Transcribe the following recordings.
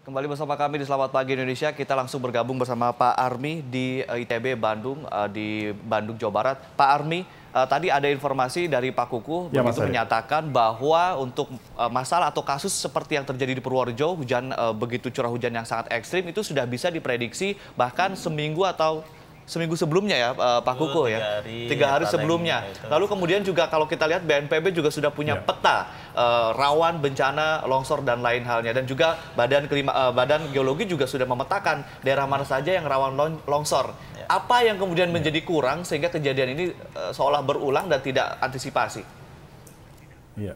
Kembali bersama kami di Selamat Pagi Indonesia, kita langsung bergabung bersama Pak Armi di eh, ITB Bandung, eh, di Bandung, Jawa Barat. Pak Armi, eh, tadi ada informasi dari Pak Kuku, ya, begitu menyatakan bahwa untuk masalah atau kasus seperti yang terjadi di Purworejo, hujan begitu curah hujan yang sangat ekstrim, itu sudah bisa diprediksi bahkan seminggu atau seminggu sebelumnya ya eh, Pak Kuko ya. tiga hari sebelumnya. Lalu kemudian juga kalau kita lihat BNPB juga sudah punya ya. peta uh, rawan bencana longsor dan lain halnya dan juga Badan Kelima, uh, Badan Geologi juga sudah memetakan daerah mana saja yang rawan longsor. Ya. Apa yang kemudian ya. menjadi kurang sehingga kejadian ini uh, seolah berulang dan tidak antisipasi? Ya,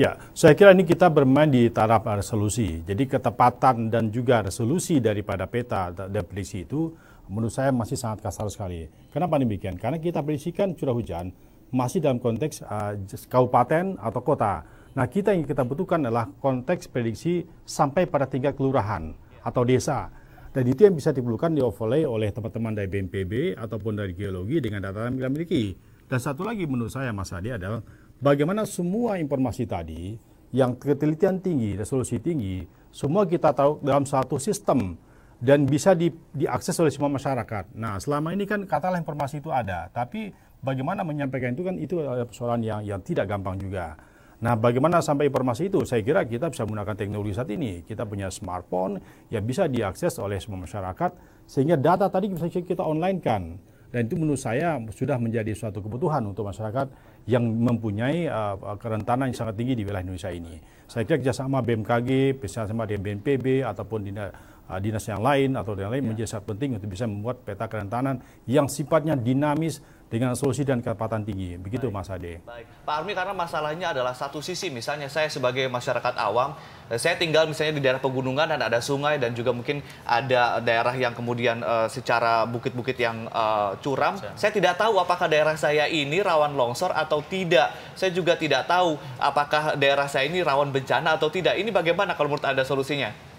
Ya, saya kira ini kita bermain di taraf resolusi. Jadi ketepatan dan juga resolusi daripada peta depresi itu menurut saya masih sangat kasar sekali. Kenapa demikian? Karena kita prediksikan curah hujan masih dalam konteks uh, kabupaten atau kota. Nah, kita yang kita butuhkan adalah konteks prediksi sampai pada tingkat kelurahan atau desa. Dan itu yang bisa diperlukan di overlay oleh teman-teman dari BNPB ataupun dari geologi dengan data yang kita miliki. Dan satu lagi menurut saya Mas Adi adalah bagaimana semua informasi tadi yang ketelitian tinggi, resolusi tinggi, semua kita tahu dalam satu sistem dan bisa di, diakses oleh semua masyarakat. Nah, selama ini kan katalah informasi itu ada, tapi bagaimana menyampaikan itu kan itu eh, persoalan yang yang tidak gampang juga. Nah, bagaimana sampai informasi itu? Saya kira kita bisa menggunakan teknologi saat ini. Kita punya smartphone yang bisa diakses oleh semua masyarakat sehingga data tadi bisa kita online-kan. Dan itu menurut saya sudah menjadi suatu kebutuhan untuk masyarakat yang mempunyai uh, kerentanan yang sangat tinggi di wilayah Indonesia ini. Saya kira kerjasama BMKG, bersama dengan BNPB, ataupun di Ah, dinas yang lain atau yang lain ya. menjadi sangat penting untuk bisa membuat peta kerentanan yang sifatnya dinamis dengan solusi dan kecepatan tinggi. Begitu Baik. Mas Ade. Baik. Pak Armi karena masalahnya adalah satu sisi misalnya saya sebagai masyarakat awam, eh, saya tinggal misalnya di daerah pegunungan dan ada sungai dan juga mungkin ada daerah yang kemudian uh, secara bukit-bukit yang uh, curam. Ya. Saya tidak tahu apakah daerah saya ini rawan longsor atau tidak. Saya juga tidak tahu apakah daerah saya ini rawan bencana atau tidak. Ini bagaimana kalau menurut Anda solusinya?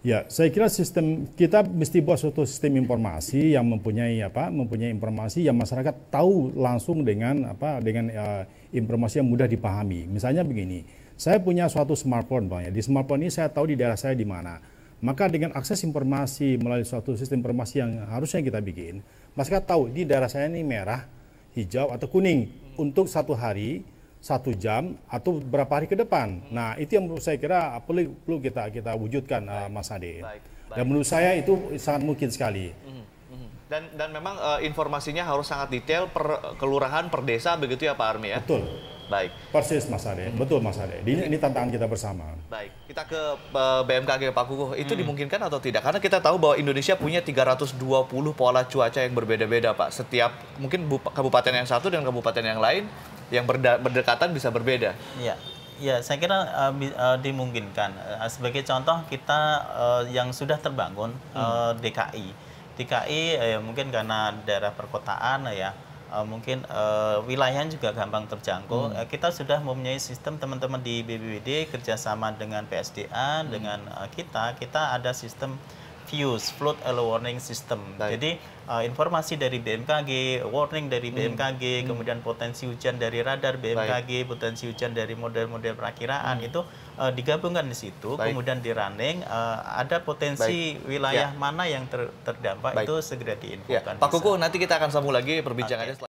Ya, saya kira sistem kita mesti buat suatu sistem informasi yang mempunyai apa, mempunyai informasi yang masyarakat tahu langsung dengan apa, dengan uh, informasi yang mudah dipahami. Misalnya begini, saya punya suatu smartphone, bang ya. Di smartphone ini saya tahu di daerah saya di mana. Maka dengan akses informasi melalui suatu sistem informasi yang harusnya kita bikin, masyarakat tahu di daerah saya ini merah, hijau atau kuning untuk satu hari satu jam atau berapa hari ke depan. Hmm. Nah itu yang menurut saya kira perlu, perlu kita kita wujudkan eh, baik. Uh, Mas Ade. Baik. Baik. Dan menurut saya itu sangat mungkin sekali. Hmm. hmm. Dan dan memang uh, informasinya harus sangat detail per eh, kelurahan per desa begitu ya Pak Armi ya. Betul. Baik. Persis Mas Ade. Hmm. Betul Mas Ade. Ini, ini tantangan kita bersama. Baik. Kita ke uh, BMKG Pak Kukuh. Itu hmm. dimungkinkan atau tidak? Karena kita tahu bahwa Indonesia punya 320 pola cuaca yang berbeda-beda Pak. Setiap mungkin kabupaten yang satu dan kabupaten yang lain yang berdekatan bisa berbeda. Iya. Ya, saya kira uh, uh, dimungkinkan. Uh, sebagai contoh kita uh, yang sudah terbangun uh, hmm. DKI. DKI uh, mungkin karena daerah perkotaan ya, uh, mungkin uh, wilayahnya juga gampang terjangkau. Hmm. Uh, kita sudah mempunyai sistem teman-teman di BBWD kerjasama dengan PSDA, hmm. dengan uh, kita, kita ada sistem FUSE Flood Alert Warning System. Baik. Jadi uh, informasi dari BMKG, warning dari hmm. BMKG, hmm. kemudian potensi hujan dari radar BMKG, Baik. potensi hujan dari model-model perakiraan hmm. itu uh, digabungkan di situ, Baik. kemudian di running uh, ada potensi Baik. Ya. wilayah ya. mana yang ter terdampak Baik. itu segera diinfokan. Ya. Pak Kuku nanti kita akan sambung lagi perbincangannya. Okay.